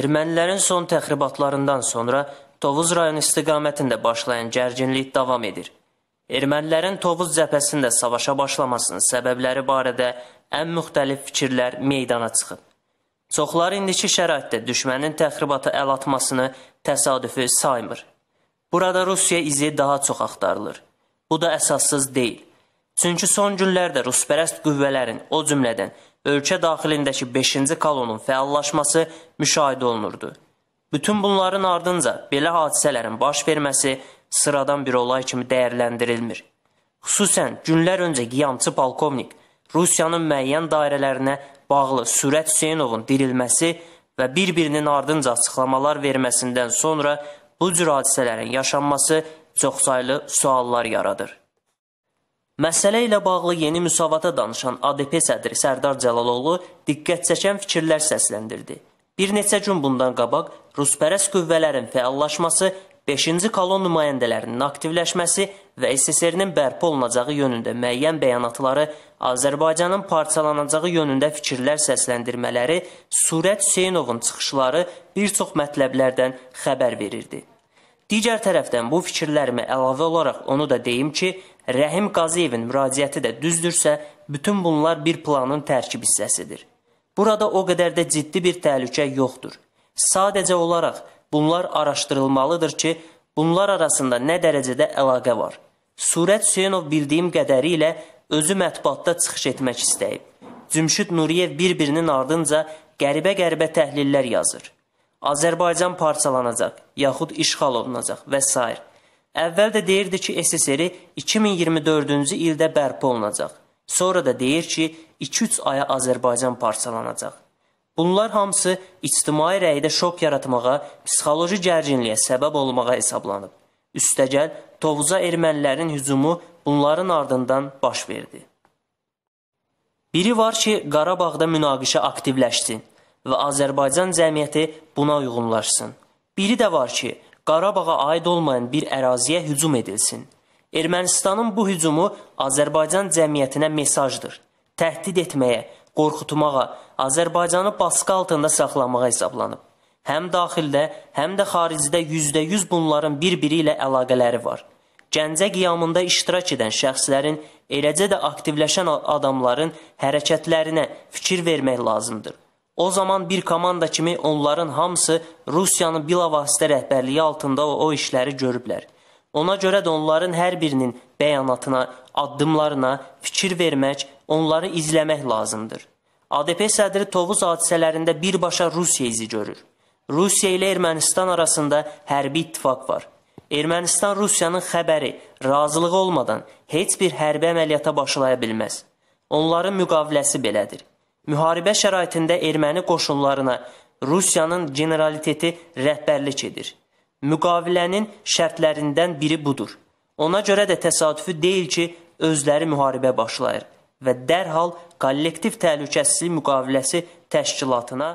Ermənilərin son təxribatlarından sonra Tovuz rayonu istiqamətində başlayan gərginlik davam edir. Ermənilərin Tovuz cəbhəsində savaşa başlamasının səbəbləri barədə ən müxtəlif fikirlər meydana çıxıb. Çoxları indiki şəraitdə düşmənin təxribata əl atmasını təsadüfi saymır. Burada Rusiya izi daha çox axtarılır. Bu da əsassız deyil. Çünki son günlərdə rusperəst qüvvələrin, o cümlədən ölkə daxilindəki 5-ci kolonun fəallaşması müşahidə olunurdu. Bütün bunların ardınca belə hadisələrin baş verməsi sıradan bir olay kimi dəyərləndirilmir. Xüsusən günlər öncə qiyamçı polkovnik Rusiyanın müəyyən dairələrinə bağlı Sürət Hüseynovun dirilməsi və bir-birinin ardınca açıqlamalar verməsindən sonra bu cür hadisələrin yaşanması çoxsaylı suallar yaradır. Məsələ ilə bağlı yeni müsavata danışan ADP sədri Sərdar Cəlaloğlu diqqət çəkən fikirlər səsləndirdi. Bir neçə gün bundan qabaq Ruspərəs qüvvələrin fəallaşması, 5-ci kolon nümayəndələrinin aktivləşməsi və SSR-nin bərpa olunacağı yönündə müəyyən bəyanatları, Azərbaycanın parçalanacağı yönündə fikirlər səsləndirmələri, Surət Hüseynovun çıxışları bir çox mətləblərdən xəbər verirdi. Digər tərəfdən bu fikirlərimi əlavə olaraq onu da deyim ki, Rəhim Qaziyevin müraciəti də düzdürsə, bütün bunlar bir planın tərkib hissəsidir. Burada o qədər də ciddi bir təhlükə yoxdur. Sadəcə olaraq bunlar araşdırılmalıdır ki, bunlar arasında nə dərəcədə əlaqə var. Surət Hüseynov bildiyim qədəri ilə özü mətbuatda çıxış etmək istəyib. Cümşüd Nuriyev bir-birinin ardınca qəribə-qəribə təhlillər yazır. Azərbaycan parçalanacaq, yaxud işğal olunacaq və s. Əvvəl də deyirdi ki, SSR 2024-cü ildə bərpa olunacaq. Sonra da deyir ki, 2-3 aya Azərbaycan parçalanacaq. Bunlar hamısı ictimai rəydə şok yaratmağa, psixoloji gərginliyə səbəb olmağa hesablanıb. Üstəgəl Tovuza ermənilərin hücumu bunların ardından baş verdi. Biri var ki, Qarabağda münaqişə aktivləşsin və Azərbaycan cəmiyyəti buna uyğunlaşsın. Biri də var ki, Qarabağa aid olmayan bir əraziyə hücum edilsin. Ermənistanın bu hücumu Azərbaycan cəmiyyətinə mesajdır. Təhdid etməyə, qorxutmağa, Azərbaycanı baskı altında saxlamağa hesablanıb. Həm daxildə, həm də xaricdə %100 bunların bir-biri ilə əlaqələri var. Gəncə qiyamında iştirak edən şəxslərin, eləcə də aktivləşən adamların hərəkətlərinə fikir vermək lazımdır. O zaman bir komanda kimi onların hamısı Rusiyanın bilavasitə rəhbərliyi altında o işləri görüblər. Ona görə də onların hər birinin bəyanatına, addımlarına fikir vermək, onları izləmək lazımdır. ADP sədri Tovuz hadisələrində birbaşa Rusiya izi görür. Rusiya ilə Ermənistan arasında hərbi ittifaq var. Ermənistan Rusiyanın xəbəri, razılığı olmadan heç bir hərbi əməliyyata başlaya bilməz. Onların müqaviləsi belədir. Müharibə şəraitində erməni qoşunlarına Rusiyanın generaliteti rəhbərlik edir. Müqavilənin şərtlərindən biri budur. Ona görə də təsadüfi deyil ki, özləri müharibə başlayır və dərhal kollektiv təhlükəsizlik müqaviləsi təşkilatına